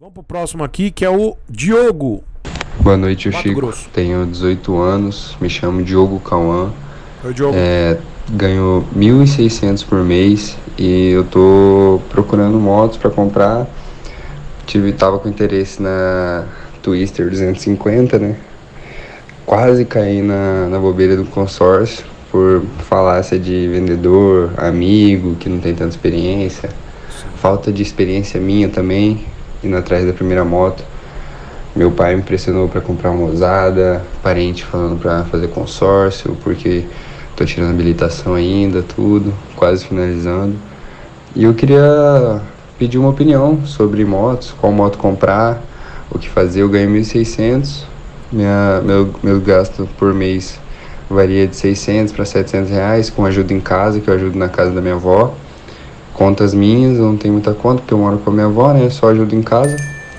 Vamos pro próximo aqui, que é o Diogo. Boa noite, Mato Chico. Grosso. Tenho 18 anos, me chamo Diogo Cauã. Oi, Diogo. É, ganho 1.600 por mês e eu tô procurando motos para comprar. Tive, tava com interesse na Twister 250, né? Quase caí na, na bobeira do consórcio por falácia é de vendedor, amigo que não tem tanta experiência. Falta de experiência minha também indo atrás da primeira moto. Meu pai me pressionou para comprar uma usada, parente falando para fazer consórcio, porque tô tirando habilitação ainda, tudo, quase finalizando. E eu queria pedir uma opinião sobre motos, qual moto comprar, o que fazer. Eu ganho 1.600, minha, meu, meu gasto por mês varia de 600 para 700 reais, com ajuda em casa, que eu ajudo na casa da minha avó contas minhas, eu não tenho muita conta, porque eu moro com a minha avó, né? Só ajudo em casa.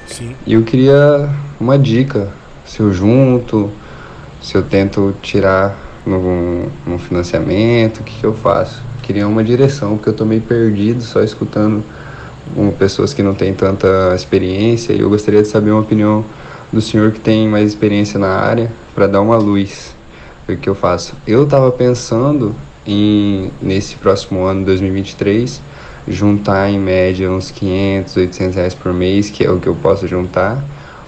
Sim. E eu queria uma dica, se eu junto, se eu tento tirar num, num financiamento, o que, que eu faço? Queria uma direção, porque eu tô meio perdido só escutando um, pessoas que não têm tanta experiência e eu gostaria de saber uma opinião do senhor que tem mais experiência na área para dar uma luz o que eu faço. Eu estava pensando em nesse próximo ano, 2023, juntar em média uns 500, 800 reais por mês, que é o que eu posso juntar,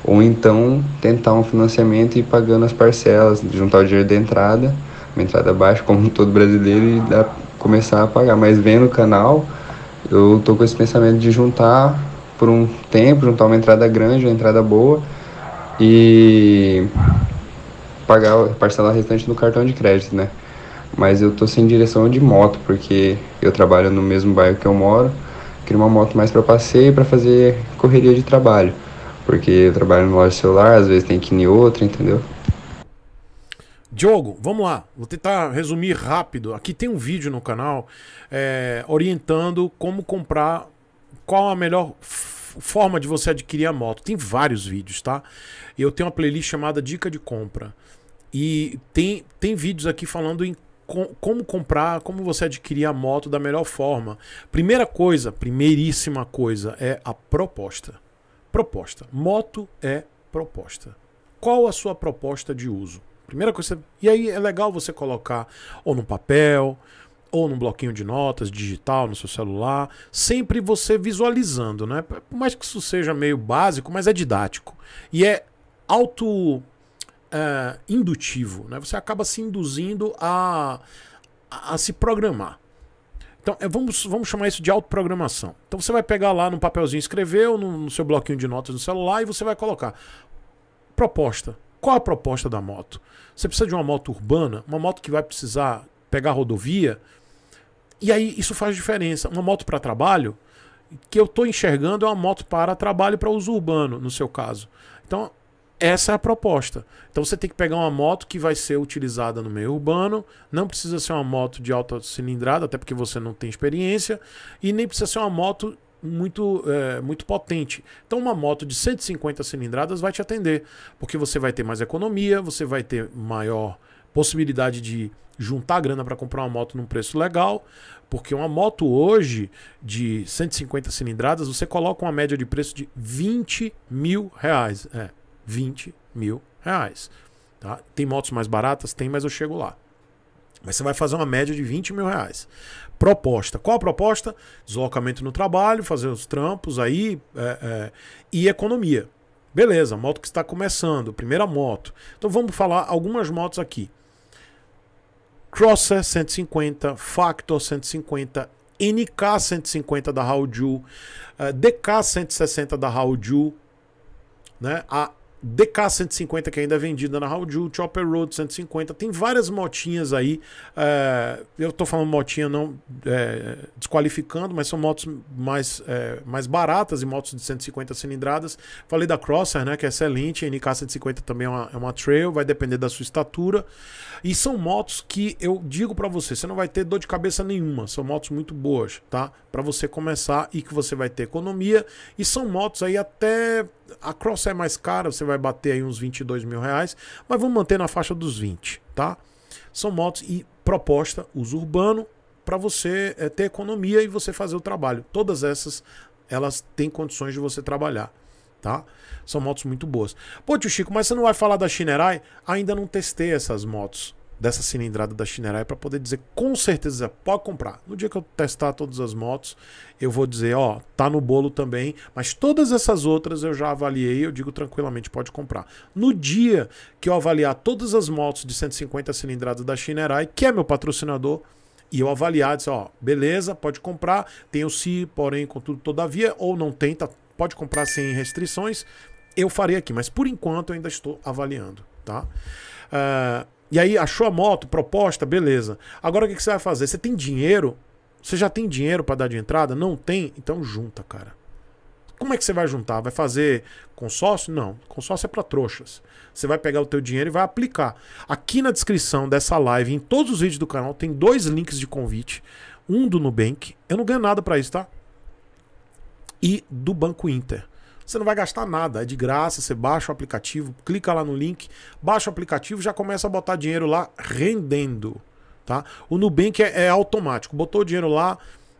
ou então tentar um financiamento e ir pagando as parcelas, juntar o dinheiro da entrada, uma entrada baixa, como todo brasileiro, e dá, começar a pagar. Mas vendo o canal, eu tô com esse pensamento de juntar por um tempo, juntar uma entrada grande, uma entrada boa e pagar parcelar o restante no cartão de crédito, né? mas eu tô sem direção de moto, porque eu trabalho no mesmo bairro que eu moro. Queria uma moto mais para passeio, para fazer correria de trabalho, porque eu trabalho no loja celular, às vezes tem que ir em outra, entendeu? Diogo, vamos lá. Vou tentar resumir rápido. Aqui tem um vídeo no canal é, orientando como comprar, qual a melhor forma de você adquirir a moto. Tem vários vídeos, tá? Eu tenho uma playlist chamada Dica de Compra. E tem, tem vídeos aqui falando em como comprar, como você adquirir a moto da melhor forma. Primeira coisa, primeiríssima coisa é a proposta. Proposta. Moto é proposta. Qual a sua proposta de uso? Primeira coisa. E aí é legal você colocar ou no papel, ou num bloquinho de notas digital no seu celular, sempre você visualizando, né? Por mais que isso seja meio básico, mas é didático. E é auto é, indutivo, né? Você acaba se induzindo a, a, se programar. Então, é, vamos, vamos chamar isso de autoprogramação. Então, você vai pegar lá no papelzinho, escreveu no, no seu bloquinho de notas no celular e você vai colocar proposta. Qual a proposta da moto? Você precisa de uma moto urbana, uma moto que vai precisar pegar rodovia. E aí isso faz diferença. Uma moto para trabalho, que eu estou enxergando é uma moto para trabalho para uso urbano, no seu caso. Então, essa é a proposta. Então você tem que pegar uma moto que vai ser utilizada no meio urbano, não precisa ser uma moto de alta cilindrada, até porque você não tem experiência, e nem precisa ser uma moto muito, é, muito potente. Então, uma moto de 150 cilindradas vai te atender, porque você vai ter mais economia, você vai ter maior possibilidade de juntar grana para comprar uma moto num preço legal, porque uma moto hoje de 150 cilindradas, você coloca uma média de preço de 20 mil reais. É, 20 mil reais. Tá? Tem motos mais baratas? Tem, mas eu chego lá. Mas você vai fazer uma média de 20 mil reais. Proposta. Qual a proposta? Deslocamento no trabalho, fazer os trampos aí é, é, e economia. Beleza, moto que está começando, primeira moto. Então vamos falar algumas motos aqui. Crosser 150, Factor 150, NK 150 da Haoju, DK 160 da Haoju, né? A DK 150 que é ainda é vendida na Hauju, Chopper Road 150, tem várias motinhas aí. Eh, eu tô falando motinha não é, desqualificando, mas são motos mais, é, mais baratas e motos de 150 cilindradas. Falei da Crosser, né, que é excelente, a NK 150 também é uma, é uma trail, vai depender da sua estatura. E são motos que eu digo para você, você não vai ter dor de cabeça nenhuma, são motos muito boas, tá? Para você começar e que você vai ter economia. E são motos aí até a Cross é mais cara, você vai bater aí uns 22 mil reais, mas vamos manter na faixa dos 20, tá? São motos e proposta, uso urbano, para você é, ter economia e você fazer o trabalho. Todas essas, elas têm condições de você trabalhar, tá? São motos muito boas. Pô, tio Chico, mas você não vai falar da Shinerai? Ainda não testei essas motos, dessa cilindrada da Shinerai para poder dizer com certeza, pode comprar. No dia que eu testar todas as motos, eu vou dizer, ó, tá no bolo também, mas todas essas outras eu já avaliei, eu digo tranquilamente, pode comprar. No dia que eu avaliar todas as motos de 150 cilindradas da Shinerai, que é meu patrocinador, e eu avaliar, disse, ó, beleza, pode comprar, tem o se, porém, contudo, todavia, ou não tem, tá, pode comprar sem restrições, eu farei aqui, mas por enquanto eu ainda estou avaliando, tá? Uh, e aí achou a moto, proposta, beleza. Agora o que, que você vai fazer? Você tem dinheiro? Você já tem dinheiro para dar de entrada? Não tem? Então junta, cara. Como é que você vai juntar? Vai fazer consórcio? Não. Consórcio é para trouxas. Você vai pegar o teu dinheiro e vai aplicar. Aqui na descrição dessa live, em todos os vídeos do canal, tem dois links de convite. Um do Nubank. Eu não ganho nada para isso, tá? E do Banco Inter. Você não vai gastar nada, é de graça. Você baixa o aplicativo, clica lá no link, baixa o aplicativo, já começa a botar dinheiro lá rendendo. Tá? O Nubank é, é automático. Botou o dinheiro lá,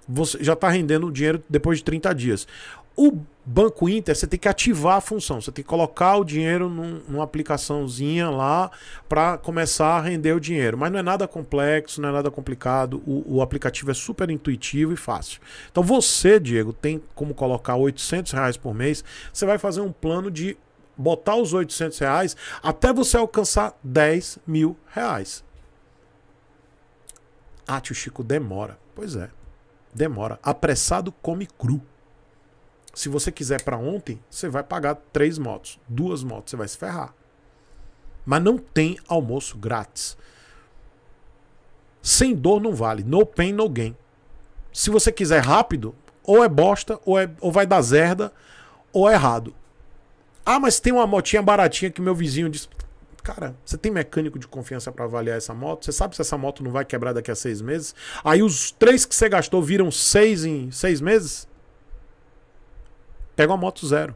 você já está rendendo o dinheiro depois de 30 dias. O Banco Inter, você tem que ativar a função, você tem que colocar o dinheiro num, numa aplicaçãozinha lá para começar a render o dinheiro. Mas não é nada complexo, não é nada complicado, o, o, aplicativo é super intuitivo e fácil. Então você, Diego, tem como colocar 800 reais por mês, você vai fazer um plano de botar os 800 reais até você alcançar 10 mil reais. Ah, tio Chico, demora. Pois é, demora. Apressado come cru. Se você quiser para ontem, você vai pagar três motos, duas motos, você vai se ferrar. Mas não tem almoço grátis. Sem dor não vale. No pain, no gain. Se você quiser rápido, ou é bosta, ou, é, ou vai dar zerda, ou é errado. Ah, mas tem uma motinha baratinha que meu vizinho disse. Cara, você tem mecânico de confiança para avaliar essa moto? Você sabe se essa moto não vai quebrar daqui a seis meses? Aí os três que você gastou viram seis em seis meses? Pega uma moto zero.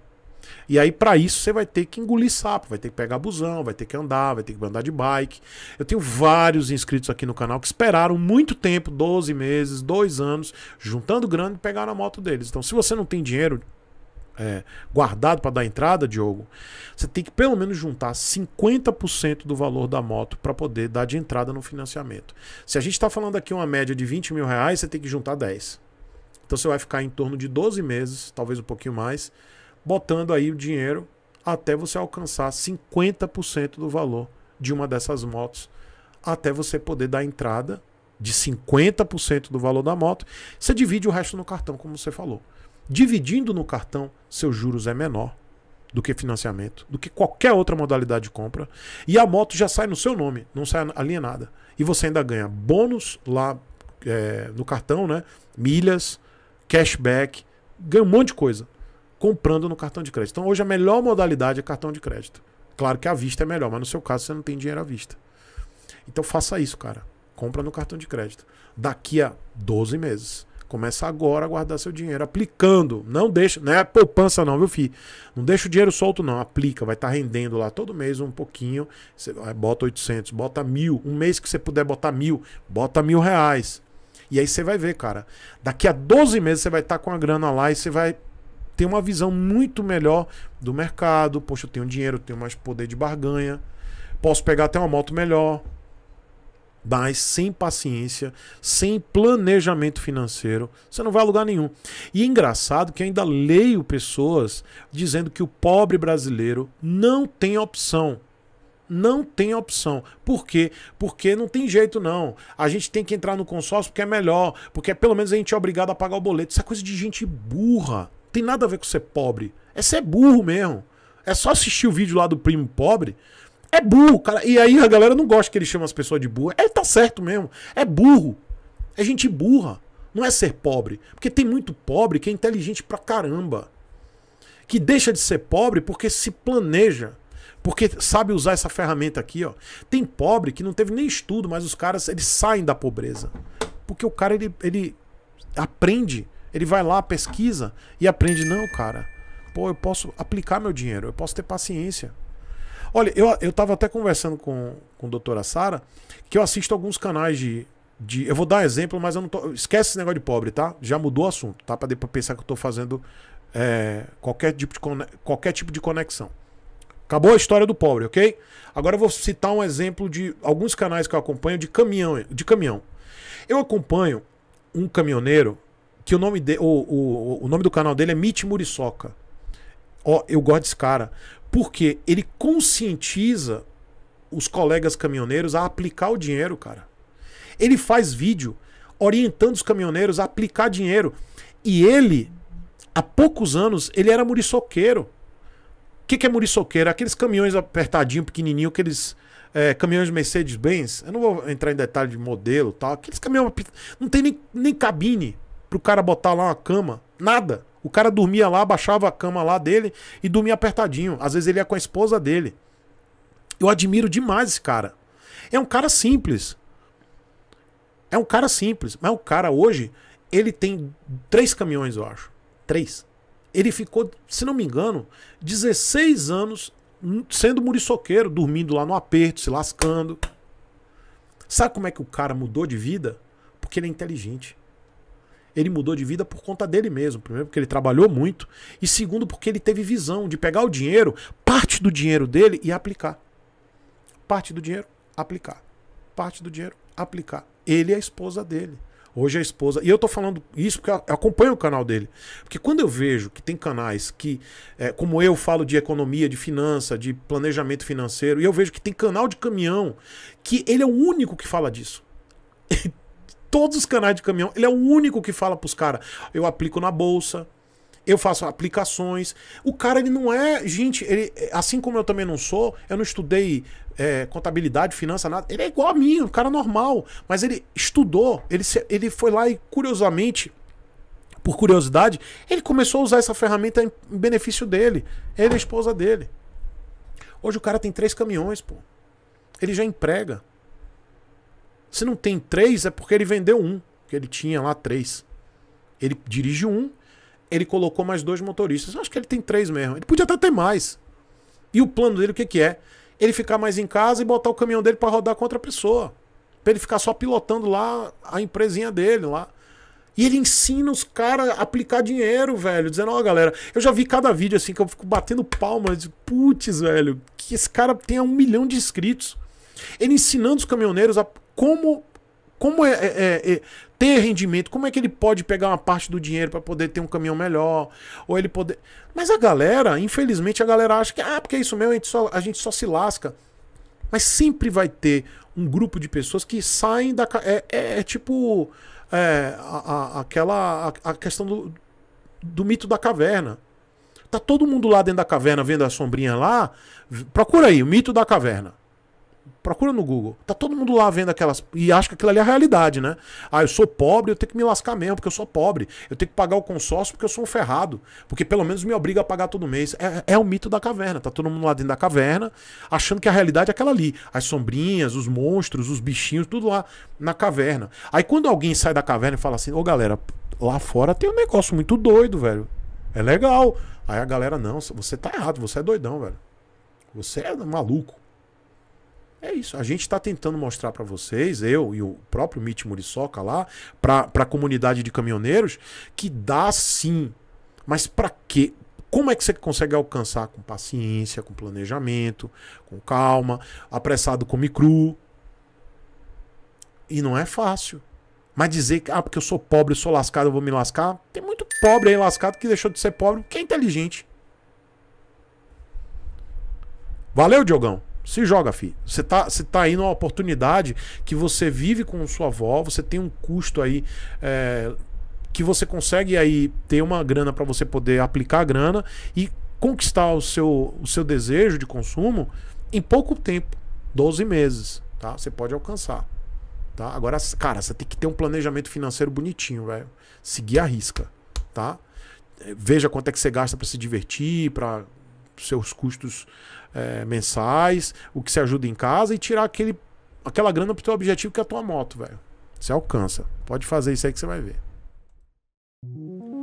E aí, para isso, você vai ter que engolir sapo, vai ter que pegar busão, vai ter que andar, vai ter que andar de bike. Eu tenho vários inscritos aqui no canal que esperaram muito tempo 12 meses, 2 anos juntando grana e pegaram a moto deles. Então, se você não tem dinheiro é, guardado para dar entrada, Diogo, você tem que pelo menos juntar 50% do valor da moto para poder dar de entrada no financiamento. Se a gente está falando aqui uma média de 20 mil reais, você tem que juntar 10. Então você vai ficar em torno de 12 meses, talvez um pouquinho mais, botando aí o dinheiro até você alcançar 50% do valor de uma dessas motos, até você poder dar entrada de 50% do valor da moto. Você divide o resto no cartão, como você falou. Dividindo no cartão, seus juros é menor do que financiamento, do que qualquer outra modalidade de compra. E a moto já sai no seu nome, não sai alienada. E você ainda ganha bônus lá é, no cartão, né? Milhas, cashback, ganha um monte de coisa comprando no cartão de crédito. Então hoje a melhor modalidade é cartão de crédito. Claro que a vista é melhor, mas no seu caso você não tem dinheiro à vista. Então faça isso, cara. Compra no cartão de crédito. Daqui a 12 meses. Começa agora a guardar seu dinheiro aplicando. Não deixa, não é poupança não, viu, fi? Não deixa o dinheiro solto não, aplica, vai estar tá rendendo lá todo mês um pouquinho. Você é, bota 800, bota mil, um mês que você puder botar mil, bota mil reais. E aí você vai ver, cara. Daqui a 12 meses você vai estar tá com a grana lá e você vai ter uma visão muito melhor do mercado. Poxa, eu tenho dinheiro, eu tenho mais poder de barganha. Posso pegar até uma moto melhor. Mas sem paciência, sem planejamento financeiro, você não vai a lugar nenhum. E é engraçado que ainda leio pessoas dizendo que o pobre brasileiro não tem opção não tem opção. Por quê? Porque não tem jeito, não. A gente tem que entrar no consórcio porque é melhor, porque é, pelo menos a gente é obrigado a pagar o boleto. Isso é coisa de gente burra. Não tem nada a ver com ser pobre. É ser burro mesmo. É só assistir o vídeo lá do primo pobre. É burro, cara. E aí a galera não gosta que ele chama as pessoas de burro. É, tá certo mesmo. É burro. É gente burra. Não é ser pobre. Porque tem muito pobre que é inteligente pra caramba. Que deixa de ser pobre porque se planeja porque sabe usar essa ferramenta aqui, ó. Tem pobre que não teve nem estudo, mas os caras, eles saem da pobreza. Porque o cara, ele, ele aprende. Ele vai lá, pesquisa e aprende. Não, cara. Pô, eu posso aplicar meu dinheiro. Eu posso ter paciência. Olha, eu, eu tava até conversando com, com a doutora Sara que eu assisto alguns canais de, de. Eu vou dar um exemplo, mas eu não tô. Esquece esse negócio de pobre, tá? Já mudou o assunto, tá? Pra depois pensar que eu tô fazendo é, qualquer, tipo de, qualquer tipo de conexão. Acabou a história do pobre, ok? Agora eu vou citar um exemplo de alguns canais que eu acompanho de caminhão. De caminhão. Eu acompanho um caminhoneiro que o nome, de, o, o, o nome do canal dele é Mitch Muriçoca. Ó, oh, eu gosto desse cara. Porque ele conscientiza os colegas caminhoneiros a aplicar o dinheiro, cara. Ele faz vídeo orientando os caminhoneiros a aplicar dinheiro. E ele, há poucos anos, ele era muriçoqueiro que, que é muriçoqueiro? Aqueles caminhões apertadinhos pequenininho, aqueles é, caminhões Mercedes-Benz. Eu não vou entrar em detalhe de modelo tal. Aqueles caminhões. Não tem nem, nem cabine pro cara botar lá uma cama. Nada. O cara dormia lá, baixava a cama lá dele e dormia apertadinho. Às vezes ele ia com a esposa dele. Eu admiro demais esse cara. É um cara simples. É um cara simples. Mas o cara hoje, ele tem três caminhões, eu acho. Três. Ele ficou, se não me engano, 16 anos sendo muriçoqueiro, dormindo lá no aperto, se lascando. Sabe como é que o cara mudou de vida? Porque ele é inteligente. Ele mudou de vida por conta dele mesmo. Primeiro, porque ele trabalhou muito. E segundo, porque ele teve visão de pegar o dinheiro, parte do dinheiro dele e aplicar. Parte do dinheiro, aplicar. Parte do dinheiro, aplicar. Ele e a esposa dele. Hoje a esposa. E eu tô falando isso porque eu acompanho o canal dele. Porque quando eu vejo que tem canais que, é, como eu falo de economia, de finança, de planejamento financeiro, e eu vejo que tem canal de caminhão que ele é o único que fala disso. Todos os canais de caminhão, ele é o único que fala pros caras. Eu aplico na bolsa, eu faço aplicações. O cara, ele não é. Gente, ele, assim como eu também não sou, eu não estudei é, contabilidade, finança, nada. Ele é igual a mim, um cara normal. Mas ele estudou, ele, ele foi lá e, curiosamente, por curiosidade, ele começou a usar essa ferramenta em benefício dele. Ele e a esposa dele. Hoje o cara tem três caminhões, pô. Ele já emprega. Se não tem três, é porque ele vendeu um. Que ele tinha lá três. Ele dirige um, ele colocou mais dois motoristas. Eu acho que ele tem três mesmo. Ele podia até ter mais. E o plano dele, o que, que é? ele ficar mais em casa e botar o caminhão dele para rodar com outra pessoa. Pra ele ficar só pilotando lá a empresinha dele lá. E ele ensina os caras a aplicar dinheiro, velho. Dizendo, ó, oh, galera, eu já vi cada vídeo assim que eu fico batendo palmas. Putz, velho, que esse cara tenha um milhão de inscritos. Ele ensinando os caminhoneiros a como como é, é, é, é, ter rendimento, como é que ele pode pegar uma parte do dinheiro para poder ter um caminhão melhor, ou ele poder. Mas a galera, infelizmente, a galera acha que ah, porque é isso mesmo, a gente só, a gente só se lasca. Mas sempre vai ter um grupo de pessoas que saem da. É, é, é tipo é, a, a, aquela a, a questão do, do mito da caverna. Tá todo mundo lá dentro da caverna vendo a sombrinha lá. Procura aí, o mito da caverna. Procura no Google. Tá todo mundo lá vendo aquelas. E acha que aquilo ali é a realidade, né? Ah, eu sou pobre, eu tenho que me lascar mesmo, porque eu sou pobre. Eu tenho que pagar o consórcio porque eu sou um ferrado. Porque pelo menos me obriga a pagar todo mês. É, é, é o mito da caverna. Tá todo mundo lá dentro da caverna, achando que a realidade é aquela ali. As sombrinhas, os monstros, os bichinhos, tudo lá na caverna. Aí quando alguém sai da caverna e fala assim: Ô galera, lá fora tem um negócio muito doido, velho. É legal. Aí a galera, não, você tá errado, você é doidão, velho. Você é maluco. É isso. A gente está tentando mostrar para vocês, eu e o próprio Mitch Muriçoca lá, para a comunidade de caminhoneiros, que dá sim. Mas para quê? Como é que você consegue alcançar com paciência, com planejamento, com calma, apressado come cru? E não é fácil. Mas dizer que, ah, porque eu sou pobre, eu sou lascado, eu vou me lascar. Tem muito pobre aí lascado que deixou de ser pobre, que é inteligente. Valeu, Diogão. Se joga, filho. Você tá, você tá aí numa oportunidade que você vive com sua avó, você tem um custo aí é, que você consegue aí ter uma grana para você poder aplicar a grana e conquistar o seu, o seu desejo de consumo em pouco tempo, 12 meses, tá? Você pode alcançar. Tá? Agora, cara, você tem que ter um planejamento financeiro bonitinho, velho. Seguir a risca, tá? Veja quanto é que você gasta para se divertir, para seus custos é, mensais, o que você ajuda em casa e tirar aquele, aquela grana pro teu objetivo que é a tua moto, velho. Você alcança. Pode fazer isso aí que você vai ver.